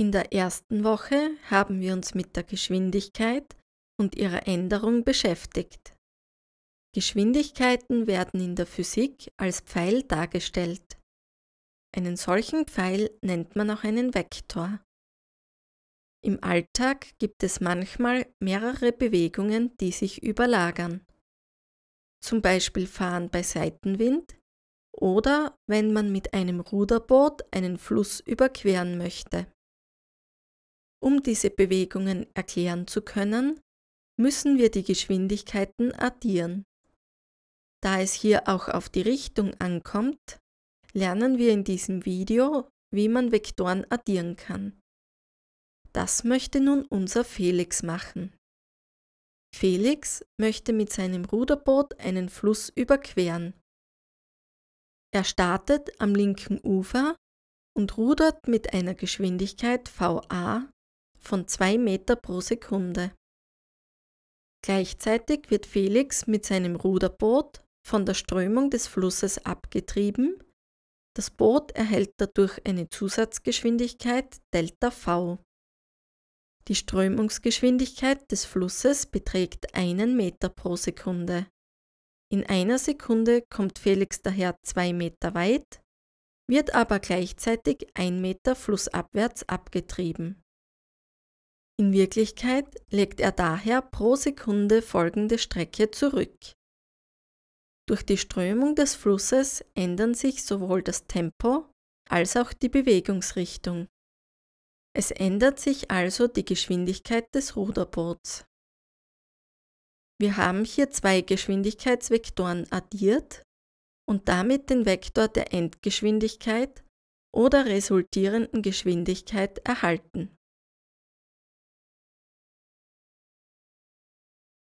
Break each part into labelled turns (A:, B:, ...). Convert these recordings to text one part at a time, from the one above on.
A: In der ersten Woche haben wir uns mit der Geschwindigkeit und ihrer Änderung beschäftigt. Geschwindigkeiten werden in der Physik als Pfeil dargestellt. Einen solchen Pfeil nennt man auch einen Vektor. Im Alltag gibt es manchmal mehrere Bewegungen, die sich überlagern. Zum Beispiel fahren bei Seitenwind oder wenn man mit einem Ruderboot einen Fluss überqueren möchte. Um diese Bewegungen erklären zu können, müssen wir die Geschwindigkeiten addieren. Da es hier auch auf die Richtung ankommt, lernen wir in diesem Video, wie man Vektoren addieren kann. Das möchte nun unser Felix machen. Felix möchte mit seinem Ruderboot einen Fluss überqueren. Er startet am linken Ufer und rudert mit einer Geschwindigkeit va von 2 Meter pro Sekunde. Gleichzeitig wird Felix mit seinem Ruderboot von der Strömung des Flusses abgetrieben. Das Boot erhält dadurch eine Zusatzgeschwindigkeit Delta V. Die Strömungsgeschwindigkeit des Flusses beträgt einen Meter pro Sekunde. In einer Sekunde kommt Felix daher zwei Meter weit, wird aber gleichzeitig ein Meter flussabwärts abgetrieben. In Wirklichkeit legt er daher pro Sekunde folgende Strecke zurück. Durch die Strömung des Flusses ändern sich sowohl das Tempo als auch die Bewegungsrichtung. Es ändert sich also die Geschwindigkeit des Ruderboots. Wir haben hier zwei Geschwindigkeitsvektoren addiert und damit den Vektor der Endgeschwindigkeit oder resultierenden Geschwindigkeit
B: erhalten.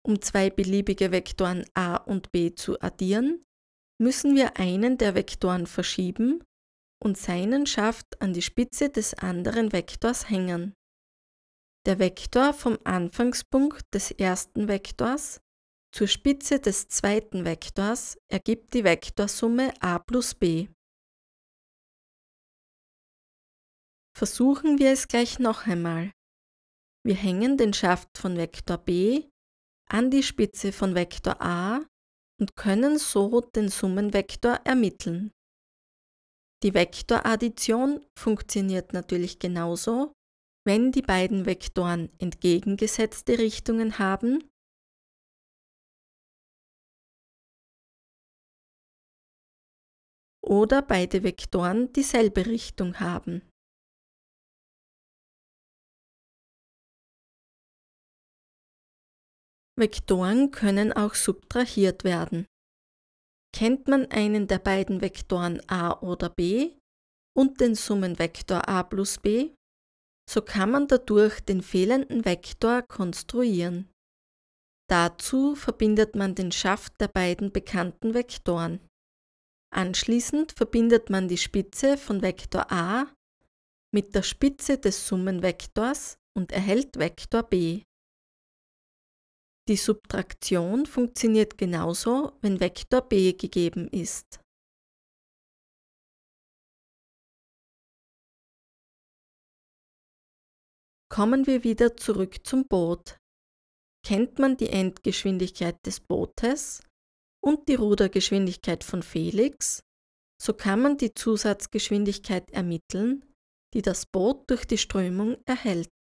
B: Um
A: zwei beliebige Vektoren a und b zu addieren, müssen wir einen der Vektoren verschieben und seinen Schaft an die Spitze des anderen Vektors hängen. Der Vektor vom Anfangspunkt des ersten Vektors zur Spitze des zweiten Vektors ergibt die Vektorsumme a plus b. Versuchen wir es gleich noch einmal. Wir hängen den Schaft von Vektor b an die Spitze von Vektor a und können so den Summenvektor ermitteln. Die Vektoraddition funktioniert natürlich genauso, wenn die beiden Vektoren entgegengesetzte Richtungen haben
B: oder beide Vektoren dieselbe Richtung haben.
A: Vektoren können auch subtrahiert werden. Kennt man einen der beiden Vektoren a oder b und den Summenvektor a plus b, so kann man dadurch den fehlenden Vektor konstruieren. Dazu verbindet man den Schaft der beiden bekannten Vektoren. Anschließend verbindet man die Spitze von Vektor a mit der Spitze des Summenvektors und erhält Vektor b. Die Subtraktion funktioniert genauso, wenn Vektor b gegeben ist. Kommen wir wieder zurück zum Boot. Kennt man die Endgeschwindigkeit des Bootes und die Rudergeschwindigkeit von Felix, so kann man die Zusatzgeschwindigkeit ermitteln, die das Boot durch die
B: Strömung erhält.